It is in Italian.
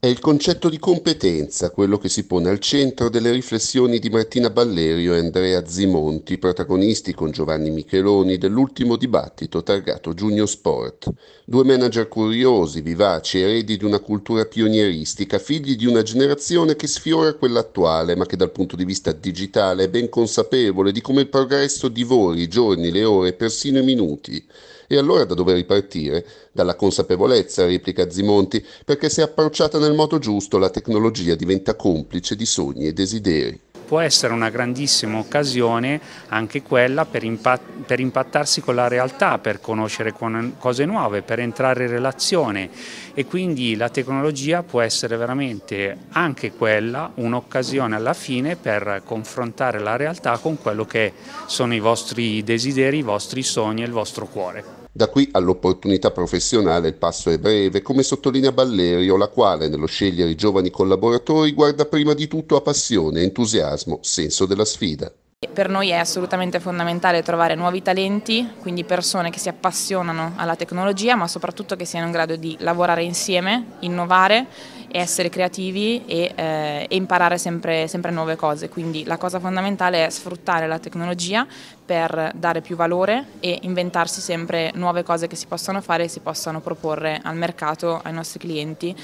È il concetto di competenza quello che si pone al centro delle riflessioni di Martina Ballerio e Andrea Zimonti, protagonisti con Giovanni Micheloni dell'ultimo dibattito targato Junior Sport. Due manager curiosi, vivaci, eredi di una cultura pionieristica, figli di una generazione che sfiora quella attuale, ma che dal punto di vista digitale è ben consapevole di come il progresso divori i giorni, le ore, persino i minuti e allora da dove ripartire? Dalla consapevolezza, replica Zimonti, perché se approcciata nel modo giusto la tecnologia diventa complice di sogni e desideri può essere una grandissima occasione anche quella per, impat per impattarsi con la realtà, per conoscere con cose nuove, per entrare in relazione e quindi la tecnologia può essere veramente anche quella un'occasione alla fine per confrontare la realtà con quello che sono i vostri desideri, i vostri sogni e il vostro cuore. Da qui all'opportunità professionale il passo è breve, come sottolinea Ballerio, la quale nello scegliere i giovani collaboratori guarda prima di tutto a passione, entusiasmo, senso della sfida. Per noi è assolutamente fondamentale trovare nuovi talenti, quindi persone che si appassionano alla tecnologia, ma soprattutto che siano in grado di lavorare insieme, innovare e essere creativi e, eh, e imparare sempre, sempre, nuove cose. Quindi la cosa fondamentale è sfruttare la tecnologia per dare più valore e inventarsi sempre nuove cose che si possano fare e si possano proporre al mercato, ai nostri clienti